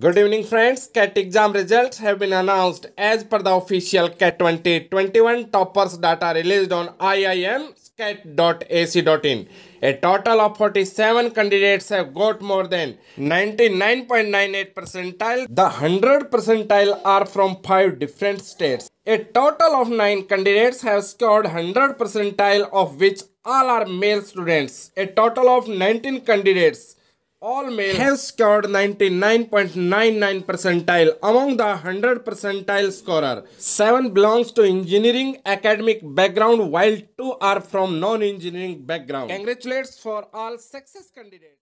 Good evening friends, CAT exam results have been announced as per the official CAT 2021 toppers data released on iimscat.ac.in. A total of 47 candidates have got more than 99.98 percentile. The 100 percentile are from 5 different states. A total of 9 candidates have scored 100 percentile of which all are male students. A total of 19 candidates all male have scored 99.99 percentile among the 100 percentile scorer. 7 belongs to engineering academic background while 2 are from non-engineering background. Congratulations for all success candidates.